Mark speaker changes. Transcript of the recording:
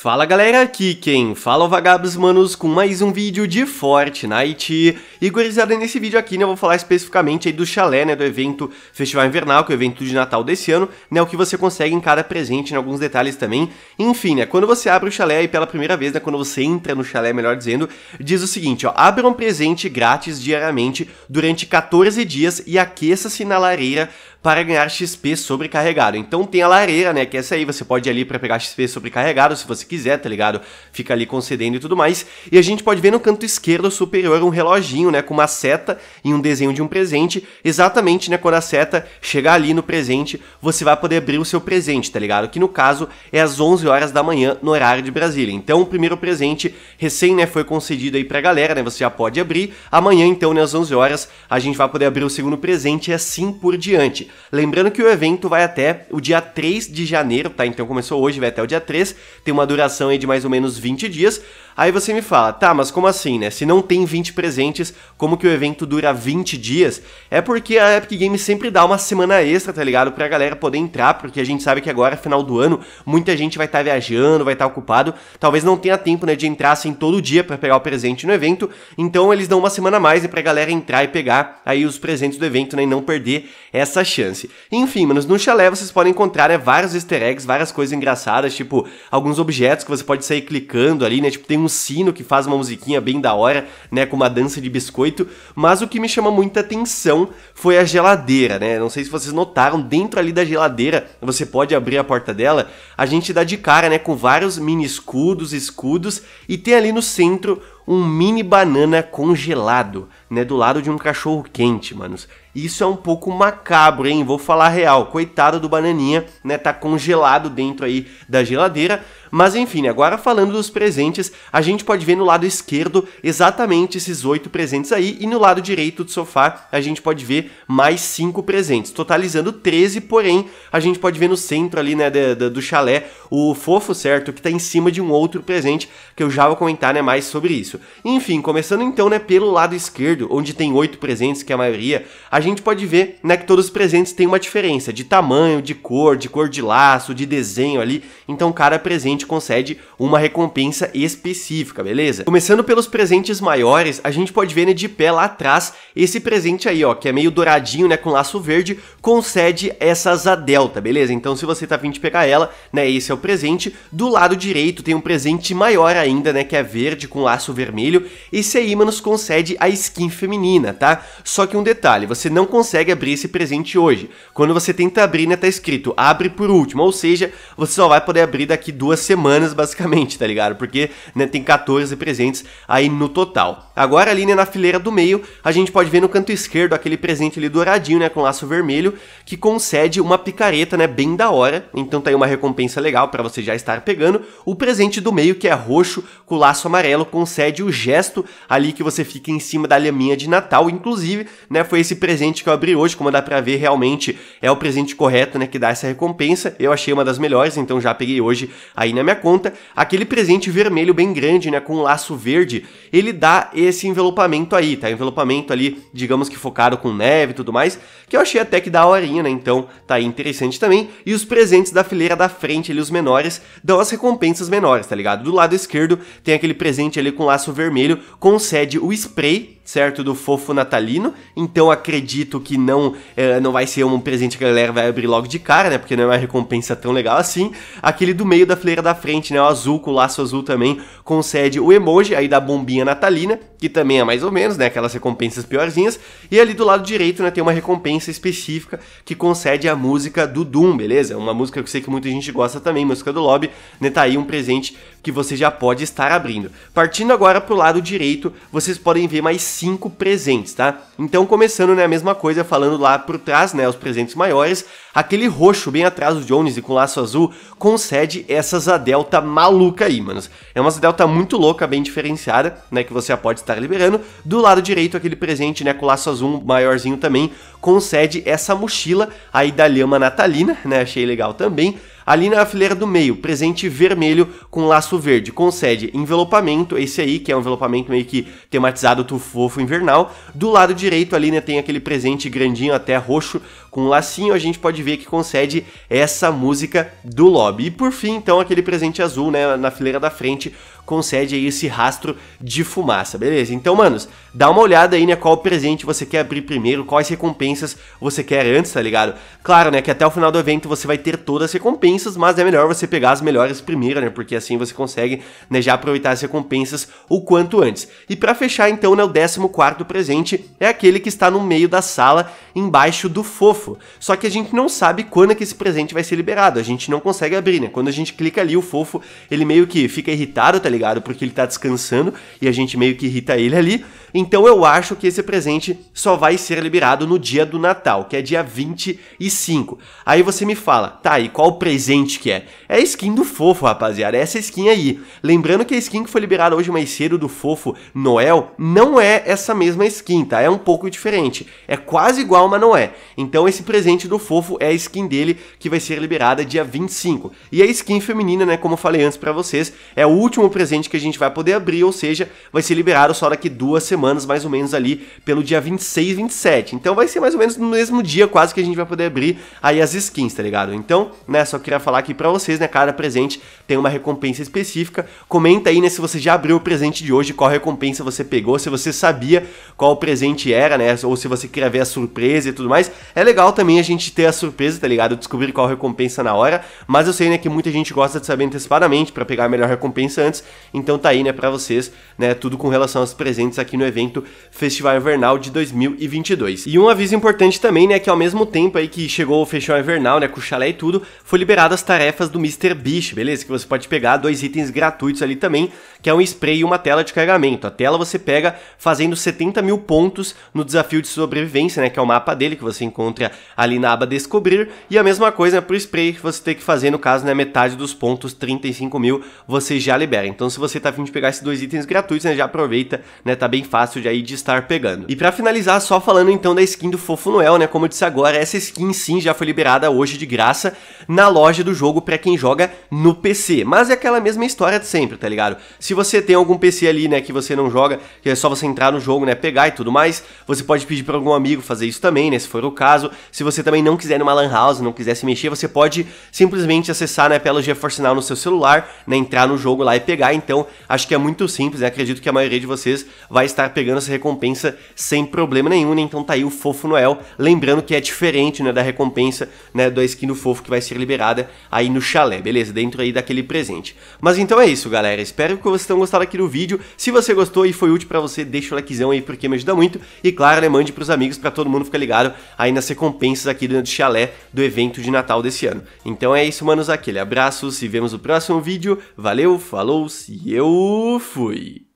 Speaker 1: Fala galera, aqui quem fala é o Vagabos Manos com mais um vídeo de Fortnite e gurizada nesse vídeo aqui né, eu vou falar especificamente aí do chalé né, do evento Festival Invernal, que é o evento de Natal desse ano, né, o que você consegue em cada presente, né, alguns detalhes também, enfim né, quando você abre o chalé aí pela primeira vez, né, quando você entra no chalé, melhor dizendo, diz o seguinte ó, abra um presente grátis diariamente durante 14 dias e aqueça-se na lareira para ganhar XP sobrecarregado. Então tem a lareira, né, que é essa aí, você pode ir ali para pegar XP sobrecarregado, se você quiser, tá ligado? Fica ali concedendo e tudo mais. E a gente pode ver no canto esquerdo superior um reloginho, né, com uma seta e um desenho de um presente. Exatamente, né, quando a seta chegar ali no presente, você vai poder abrir o seu presente, tá ligado? Que no caso é às 11 horas da manhã no horário de Brasília. Então o primeiro presente recém, né, foi concedido aí pra galera, né, você já pode abrir. Amanhã, então, né, às 11 horas, a gente vai poder abrir o segundo presente e assim por diante. Lembrando que o evento vai até o dia 3 de janeiro, tá? Então começou hoje, vai até o dia 3, tem uma duração aí de mais ou menos 20 dias. Aí você me fala, tá, mas como assim, né? Se não tem 20 presentes, como que o evento dura 20 dias? É porque a Epic Games sempre dá uma semana extra, tá ligado? Pra galera poder entrar, porque a gente sabe que agora, final do ano, muita gente vai estar tá viajando, vai estar tá ocupado, talvez não tenha tempo, né, de entrar assim todo dia para pegar o presente no evento. Então eles dão uma semana a mais né, pra galera entrar e pegar aí os presentes do evento, né, e não perder essa chance chance. Enfim, mas no chalé vocês podem encontrar né, vários easter eggs, várias coisas engraçadas, tipo alguns objetos que você pode sair clicando ali, né? Tipo, tem um sino que faz uma musiquinha bem da hora, né? Com uma dança de biscoito. Mas o que me chama muita atenção foi a geladeira, né? Não sei se vocês notaram, dentro ali da geladeira, você pode abrir a porta dela, a gente dá de cara, né? Com vários mini escudos, escudos, e tem ali no centro um mini banana congelado, né, do lado de um cachorro quente, manos. Isso é um pouco macabro, hein? Vou falar real. Coitado do bananinha, né, tá congelado dentro aí da geladeira, mas enfim, agora falando dos presentes, a gente pode ver no lado esquerdo exatamente esses oito presentes aí, e no lado direito do sofá a gente pode ver mais cinco presentes, totalizando 13, porém a gente pode ver no centro ali, né, do, do chalé, o fofo, certo, que tá em cima de um outro presente, que eu já vou comentar, né, mais sobre isso. Enfim, começando então, né, pelo lado esquerdo, onde tem oito presentes, que é a maioria, a gente pode ver, né, que todos os presentes têm uma diferença de tamanho, de cor, de cor de laço, de desenho ali, então cada presente gente concede uma recompensa específica, beleza? Começando pelos presentes maiores, a gente pode ver né, de pé lá atrás esse presente aí, ó, que é meio douradinho, né, com laço verde, concede essa asa delta, beleza? Então se você tá vindo de pegar ela, né, esse é o presente. Do lado direito tem um presente maior ainda, né, que é verde com laço vermelho. Esse aí, mano, concede a skin feminina, tá? Só que um detalhe, você não consegue abrir esse presente hoje. Quando você tenta abrir, né, tá escrito abre por último, ou seja, você só vai poder abrir daqui duas semanas, basicamente, tá ligado? Porque né, tem 14 presentes aí no total. Agora ali né, na fileira do meio, a gente pode ver no canto esquerdo aquele presente ali douradinho, né, com laço vermelho, que concede uma picareta, né, bem da hora. Então tá aí uma recompensa legal para você já estar pegando. O presente do meio, que é roxo com laço amarelo, concede o gesto ali que você fica em cima da leminha de Natal. Inclusive, né, foi esse presente que eu abri hoje, como dá pra ver, realmente é o presente correto, né, que dá essa recompensa. Eu achei uma das melhores, então já peguei hoje aí na minha conta, aquele presente vermelho bem grande, né, com um laço verde, ele dá esse envelopamento aí, tá? Envelopamento ali, digamos que focado com neve e tudo mais, que eu achei até que da horinha, né? Então, tá aí interessante também. E os presentes da fileira da frente ali, os menores, dão as recompensas menores, tá ligado? Do lado esquerdo tem aquele presente ali com laço vermelho, concede o spray, certo? Do fofo natalino. Então acredito que não é, não vai ser um presente que a galera vai abrir logo de cara, né? Porque não é uma recompensa tão legal assim. Aquele do meio da fileira da da frente, né? O azul com o laço azul também concede o emoji aí da bombinha natalina, que também é mais ou menos, né? Aquelas recompensas piorzinhas. E ali do lado direito, né, tem uma recompensa específica que concede a música do Doom, beleza? Uma música que eu sei que muita gente gosta também, música do lobby, né? Tá aí um presente que você já pode estar abrindo. Partindo agora pro lado direito, vocês podem ver mais cinco presentes, tá? Então começando, né, a mesma coisa, falando lá por trás, né, os presentes maiores. Aquele roxo bem atrás do Jones e com laço azul concede essas a delta maluca aí, manos. É uma delta muito louca, bem diferenciada, né, que você pode estar liberando. Do lado direito, aquele presente, né, com laço azul maiorzinho também, concede essa mochila aí da lhama natalina, né, achei legal também ali na fileira do meio, presente vermelho com laço verde, concede envelopamento, esse aí que é um envelopamento meio que tematizado tufofo invernal. Do lado direito ali, né, tem aquele presente grandinho até roxo com um lacinho, a gente pode ver que concede essa música do lobby. E por fim, então, aquele presente azul, né, na fileira da frente, concede aí esse rastro de fumaça, beleza? Então, manos, dá uma olhada aí, né, qual presente você quer abrir primeiro, quais recompensas você quer antes, tá ligado? Claro, né, que até o final do evento você vai ter todas as recompensas, mas é melhor você pegar as melhores primeiro, né, porque assim você consegue, né, já aproveitar as recompensas o quanto antes. E para fechar, então, né, o 14 quarto presente é aquele que está no meio da sala, embaixo do fofo. Só que a gente não sabe quando é que esse presente vai ser liberado, a gente não consegue abrir, né? Quando a gente clica ali, o fofo, ele meio que fica irritado, tá ligado? ligado? Porque ele tá descansando e a gente meio que irrita ele ali. Então eu acho que esse presente só vai ser liberado no dia do Natal, que é dia 25. Aí você me fala, tá, e qual presente que é? É a skin do Fofo, rapaziada, é essa skin aí. Lembrando que a skin que foi liberada hoje mais cedo do Fofo Noel não é essa mesma skin, tá? É um pouco diferente. É quase igual, mas não é. Então esse presente do Fofo é a skin dele que vai ser liberada dia 25. E a skin feminina, né, como eu falei antes para vocês, é o último presente presente que a gente vai poder abrir, ou seja, vai ser liberado só daqui duas semanas, mais ou menos ali, pelo dia 26, 27. Então vai ser mais ou menos no mesmo dia quase que a gente vai poder abrir aí as skins, tá ligado? Então, né, só queria falar aqui pra vocês, né, cada presente tem uma recompensa específica. Comenta aí, né, se você já abriu o presente de hoje, qual recompensa você pegou, se você sabia qual o presente era, né, ou se você queria ver a surpresa e tudo mais. É legal também a gente ter a surpresa, tá ligado? Descobrir qual recompensa na hora, mas eu sei, né, que muita gente gosta de saber antecipadamente para pegar a melhor recompensa antes. Então tá aí, né, para vocês, né, tudo com relação aos presentes aqui no evento Festival Invernal de 2022. E um aviso importante também, né, que ao mesmo tempo aí que chegou o Festival Invernal, né, com chalé e tudo, foi liberado as tarefas do Mr. Beast, beleza? Que você pode pegar dois itens gratuitos ali também, que é um spray e uma tela de carregamento. A tela você pega fazendo 70 mil pontos no desafio de sobrevivência, né, que é o mapa dele, que você encontra ali na aba descobrir, e a mesma coisa né, pro spray que você tem que fazer, no caso, né, metade dos pontos, 35 mil, você já libera. Então então se você tá afim de pegar esses dois itens gratuitos, né, já aproveita, né, tá bem fácil de aí de estar pegando. E para finalizar, só falando então da skin do Fofo Noel, né, como eu disse agora, essa skin sim já foi liberada hoje de graça na loja do jogo para quem joga no PC. Mas é aquela mesma história de sempre, tá ligado? Se você tem algum PC ali, né, que você não joga, que é só você entrar no jogo, né, pegar e tudo mais, você pode pedir para algum amigo fazer isso também, né, se for o caso. Se você também não quiser numa LAN house, não quiser se mexer, você pode simplesmente acessar, né, pelo GeForce Now no seu celular, né, entrar no jogo lá e pegar então acho que é muito simples, né? acredito que a maioria de vocês vai estar pegando essa recompensa sem problema nenhum, né? Então tá aí o Fofo Noel, lembrando que é diferente, né, da recompensa, né, da skin do Fofo que vai ser liberada aí no chalé, beleza? Dentro aí daquele presente. Mas então é isso, galera, espero que vocês tenham gostado aqui do vídeo, se você gostou e foi útil para você, deixa o likezão aí porque me ajuda muito, e claro, né, mande pros amigos para todo mundo ficar ligado aí nas recompensas aqui do chalé do evento de Natal desse ano. Então é isso, manos, aquele abraço, se vemos no próximo vídeo, valeu, falou, e eu fui.